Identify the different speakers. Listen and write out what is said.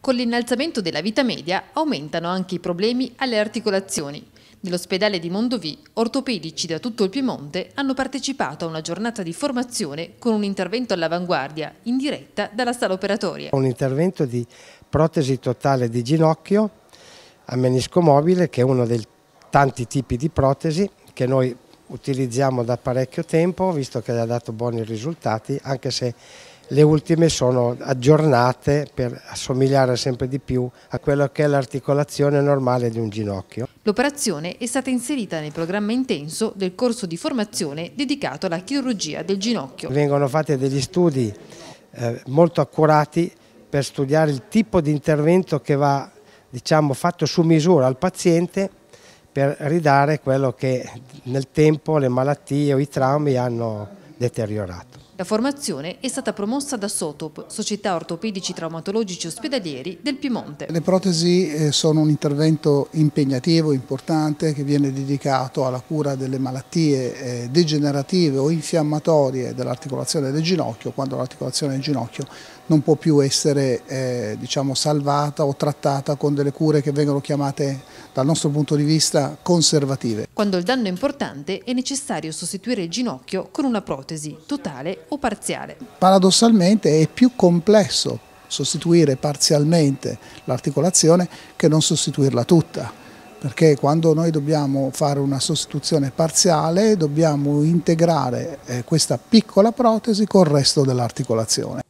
Speaker 1: Con l'innalzamento della vita media aumentano anche i problemi alle articolazioni. Nell'ospedale di Mondovì, ortopedici da tutto il Piemonte hanno partecipato a una giornata di formazione con un intervento all'avanguardia, in diretta dalla sala operatoria. Un
Speaker 2: intervento di protesi totale di ginocchio a menisco mobile, che è uno dei tanti tipi di protesi che noi utilizziamo da parecchio tempo, visto che ha dato buoni risultati, anche se le ultime sono aggiornate per assomigliare sempre di più a quello che è l'articolazione normale di un ginocchio.
Speaker 1: L'operazione è stata inserita nel programma intenso del corso di formazione dedicato alla chirurgia del ginocchio.
Speaker 2: Vengono fatti degli studi eh, molto accurati per studiare il tipo di intervento che va diciamo, fatto su misura al paziente per ridare quello che nel tempo le malattie o i traumi hanno
Speaker 3: deteriorato.
Speaker 1: La formazione è stata promossa da Sotop, Società Ortopedici Traumatologici Ospedalieri del Piemonte.
Speaker 3: Le protesi eh, sono un intervento impegnativo, importante, che viene dedicato alla cura delle malattie eh, degenerative o infiammatorie dell'articolazione del ginocchio, quando l'articolazione del ginocchio non può più essere eh, diciamo, salvata o trattata con delle cure che vengono chiamate dal nostro punto di vista conservative.
Speaker 1: Quando il danno è importante è necessario sostituire il ginocchio con una protesi totale o parziale.
Speaker 3: Paradossalmente è più complesso sostituire parzialmente l'articolazione che non sostituirla tutta perché quando noi dobbiamo fare una sostituzione parziale dobbiamo integrare eh, questa piccola protesi col resto dell'articolazione.